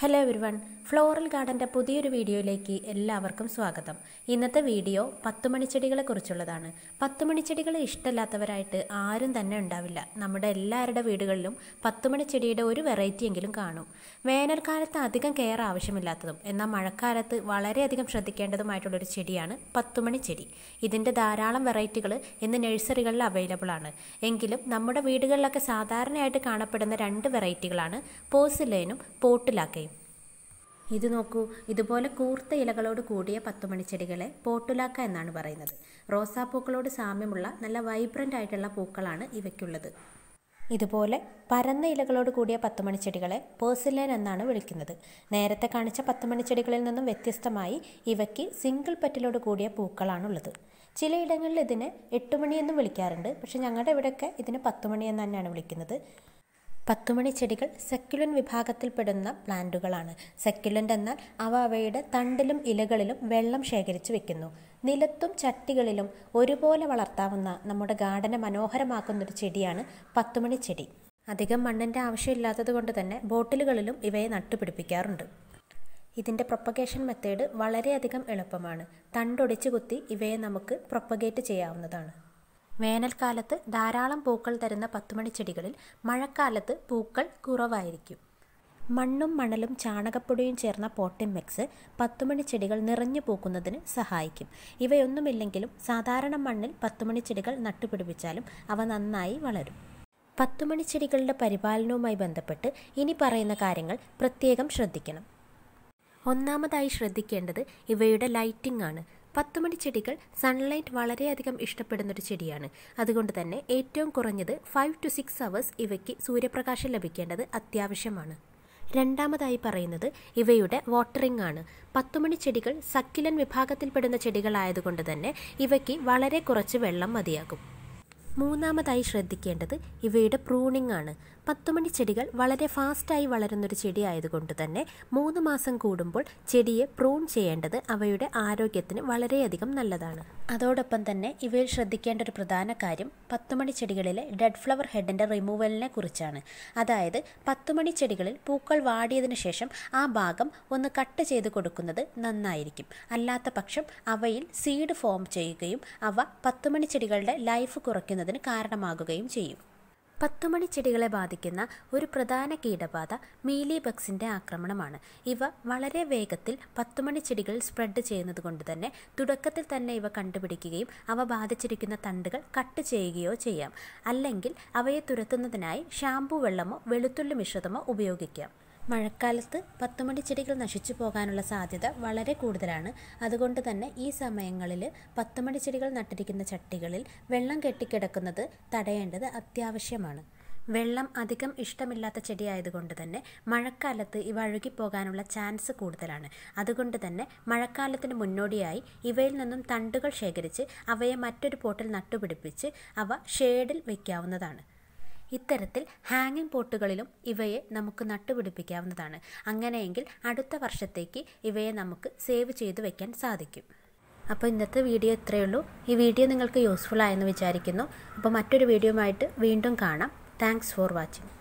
hello everyone floral ഗാർഡൻ്റെ പുതിയൊരു വീഡിയോയിലേക്ക് എല്ലാവർക്കും സ്വാഗതം ഇന്നത്തെ വീഡിയോ കുറിച്ചുള്ളതാണ് പത്തുമണിച്ചെടികൾ ഇഷ്ടമല്ലാത്തവരായിട്ട് ആരും തന്നെ ഉണ്ടാവില്ല നമ്മുടെ എല്ലാവരുടെ വീടുകളിലും പത്തുമണിച്ചെടിയുടെ ഒരു വെറൈറ്റി എങ്കിലും കാണും വേനൽക്കാലത്ത് അധികം കെയർ ആവശ്യമില്ലാത്തതും എന്നാൽ മഴക്കാലത്ത് വളരെയധികം ശ്രദ്ധിക്കേണ്ടതുമായിട്ടുള്ളൊരു ചെടിയാണ് പത്തുമണിച്ചെടി ഇതിൻ്റെ ധാരാളം വെറൈറ്റികൾ ഇന്ന് നഴ്സറികളിൽ അവൈലബിൾ ആണ് എങ്കിലും നമ്മുടെ വീടുകളിലൊക്കെ സാധാരണയായിട്ട് കാണപ്പെടുന്ന രണ്ട് വെറൈറ്റികളാണ് പോസിലേനും പോട്ടിലാക്കയും ഇത് നോക്കൂ ഇതുപോലെ കൂർത്ത ഇലകളോട് കൂടിയ പത്തുമണിച്ചെടികളെ പോട്ടുലാക്ക എന്നാണ് പറയുന്നത് റോസാപ്പൂക്കളോട് സാമ്യമുള്ള നല്ല വൈബ്രൻ്റ് ആയിട്ടുള്ള പൂക്കളാണ് ഇവയ്ക്കുള്ളത് ഇതുപോലെ പരന്ന ഇലകളോട് കൂടിയ പത്തുമണിച്ചെടികളെ പേഴ്സിലേൻ എന്നാണ് വിളിക്കുന്നത് നേരത്തെ കാണിച്ച പത്തുമണിച്ചെടികളിൽ നിന്നും വ്യത്യസ്തമായി ഇവയ്ക്ക് സിംഗിൾ പറ്റിലോട് കൂടിയ പൂക്കളാണുള്ളത് ചിലയിടങ്ങളിൽ ഇതിനെ എട്ടുമണിയെന്നും എന്നും വിളിക്കാറുണ്ട് പക്ഷേ ഞങ്ങളുടെ ഇവിടെയൊക്കെ ഇതിന് പത്തുമണിയെന്ന് തന്നെയാണ് വിളിക്കുന്നത് പത്തുമണി ചെടികൾ സെക്യുലൻ വിഭാഗത്തിൽപ്പെടുന്ന പ്ലാന്റുകളാണ് സക്യുലൻ്റ് എന്നാൽ അവ അവയുടെ തണ്ടിലും ഇലകളിലും വെള്ളം ശേഖരിച്ചു വെക്കുന്നു നിലത്തും ചട്ടികളിലും ഒരുപോലെ വളർത്താവുന്ന നമ്മുടെ ഗാർഡനെ മനോഹരമാക്കുന്നൊരു ചെടിയാണ് പത്തുമണി ചെടി അധികം മണ്ണിൻ്റെ ആവശ്യമില്ലാത്തത് കൊണ്ട് തന്നെ ബോട്ടിലുകളിലും ഇവയെ നട്ടുപിടിപ്പിക്കാറുണ്ട് ഇതിൻ്റെ പ്രൊപ്പഗേഷൻ മെത്തേഡ് വളരെയധികം എളുപ്പമാണ് തണ്ടൊടിച്ചു കുത്തി ഇവയെ നമുക്ക് പ്രൊപ്പഗേറ്റ് ചെയ്യാവുന്നതാണ് വേനൽക്കാലത്ത് ധാരാളം പൂക്കൾ തരുന്ന പത്തുമണി ചെടികളിൽ മഴക്കാലത്ത് പൂക്കൾ കുറവായിരിക്കും മണ്ണും മണലും ചാണകപ്പൊടിയും ചേർന്ന പോട്ടിൻ മിക്സ് പത്തുമണി ചെടികൾ നിറഞ്ഞു പൂക്കുന്നതിന് സഹായിക്കും ഇവയൊന്നുമില്ലെങ്കിലും സാധാരണ മണ്ണിൽ പത്തുമണി ചെടികൾ നട്ടുപിടിപ്പിച്ചാലും അവ നന്നായി വളരും പത്തുമണി ചെടികളുടെ പരിപാലനവുമായി ബന്ധപ്പെട്ട് ഇനി പറയുന്ന കാര്യങ്ങൾ പ്രത്യേകം ശ്രദ്ധിക്കണം ഒന്നാമതായി ശ്രദ്ധിക്കേണ്ടത് ഇവയുടെ ലൈറ്റിംഗ് ആണ് പത്തുമണി ചെടികൾ സൺലൈറ്റ് വളരെയധികം ഇഷ്ടപ്പെടുന്നൊരു ചെടിയാണ് അതുകൊണ്ട് തന്നെ ഏറ്റവും കുറഞ്ഞത് ഫൈവ് ടു സിക്സ് അവേഴ്സ് ഇവയ്ക്ക് സൂര്യപ്രകാശം ലഭിക്കേണ്ടത് അത്യാവശ്യമാണ് രണ്ടാമതായി പറയുന്നത് ഇവയുടെ വാട്ടറിംഗ് ആണ് പത്തുമണി ചെടികൾ സക്കിലൻ വിഭാഗത്തിൽപ്പെടുന്ന ചെടികളായതുകൊണ്ട് തന്നെ ഇവയ്ക്ക് വളരെ കുറച്ച് വെള്ളം മതിയാകും മൂന്നാമതായി ശ്രദ്ധിക്കേണ്ടത് ഇവയുടെ പ്രൂണിംഗ് ആണ് പത്തുമണി ചെടികൾ വളരെ ഫാസ്റ്റായി വളരുന്നൊരു ചെടി ആയതുകൊണ്ട് തന്നെ മൂന്ന് മാസം കൂടുമ്പോൾ ചെടിയെ പ്രൂൺ ചെയ്യേണ്ടത് അവയുടെ ആരോഗ്യത്തിന് വളരെയധികം നല്ലതാണ് അതോടൊപ്പം തന്നെ ഇവയിൽ ശ്രദ്ധിക്കേണ്ട ഒരു പ്രധാന കാര്യം പത്തുമണി ചെടികളിലെ ഡെഡ് ഫ്ലവർ ഹെഡിൻ്റെ റിമൂവലിനെ കുറിച്ചാണ് അതായത് പത്തുമണി ചെടികളിൽ പൂക്കൾ വാടിയതിനു ശേഷം ആ ഭാഗം ഒന്ന് കട്ട് ചെയ്ത് കൊടുക്കുന്നത് നന്നായിരിക്കും അല്ലാത്ത പക്ഷം അവയിൽ സീഡ് ഫോം ചെയ്യുകയും അവ പത്തുമണി ചെടികളുടെ ലൈഫ് കുറയ്ക്കുന്നത് വളരുന്നതിന് കാരണമാകുകയും ചെയ്യും പത്തുമണി ചെടികളെ ബാധിക്കുന്ന ഒരു പ്രധാന കീടബാധ മീലി ബക്സിൻ്റെ ആക്രമണമാണ് ഇവ വളരെ വേഗത്തിൽ പത്തുമണി ചെടികൾ സ്പ്രെഡ് ചെയ്യുന്നത് കൊണ്ട് തന്നെ തുടക്കത്തിൽ തന്നെ ഇവ കണ്ടുപിടിക്കുകയും അവ ബാധിച്ചിരിക്കുന്ന തണ്ടുകൾ കട്ട് ചെയ്യുകയോ ചെയ്യാം അല്ലെങ്കിൽ അവയെ തുരത്തുന്നതിനായി ഷാമ്പു വെള്ളമോ വെളുത്തുള്ളി മിശ്രിതമോ ഉപയോഗിക്കാം മഴക്കാലത്ത് പത്തുമണി ചെടികൾ നശിച്ചു പോകാനുള്ള സാധ്യത വളരെ കൂടുതലാണ് അതുകൊണ്ട് തന്നെ ഈ സമയങ്ങളിൽ പത്തുമണി ചെടികൾ നട്ടിരിക്കുന്ന ചട്ടികളിൽ വെള്ളം കെട്ടിക്കിടക്കുന്നത് തടയേണ്ടത് അത്യാവശ്യമാണ് വെള്ളം അധികം ഇഷ്ടമില്ലാത്ത ചെടിയായതുകൊണ്ട് തന്നെ മഴക്കാലത്ത് ഇവ അഴുകിപ്പോകാനുള്ള ചാൻസ് കൂടുതലാണ് അതുകൊണ്ട് തന്നെ മഴക്കാലത്തിന് മുന്നോടിയായി ഇവയിൽ നിന്നും തണ്ടുകൾ ശേഖരിച്ച് അവയെ മറ്റൊരു പോട്ടിൽ നട്ടുപിടിപ്പിച്ച് അവ ഷേഡിൽ വയ്ക്കാവുന്നതാണ് ഇത്തരത്തിൽ ഹാങ്ങിങ് പോട്ടുകളിലും ഇവയെ നമുക്ക് നട്ടുപിടിപ്പിക്കാവുന്നതാണ് അങ്ങനെയെങ്കിൽ അടുത്ത വർഷത്തേക്ക് ഇവയെ നമുക്ക് സേവ് ചെയ്തു വയ്ക്കാൻ സാധിക്കും അപ്പോൾ ഇന്നത്തെ വീഡിയോ ഇത്രയേ ഉള്ളൂ ഈ വീഡിയോ നിങ്ങൾക്ക് യൂസ്ഫുൾ ആയെന്ന് വിചാരിക്കുന്നു അപ്പോൾ മറ്റൊരു വീഡിയോയുമായിട്ട് വീണ്ടും കാണാം താങ്ക്സ് ഫോർ വാച്ചിങ്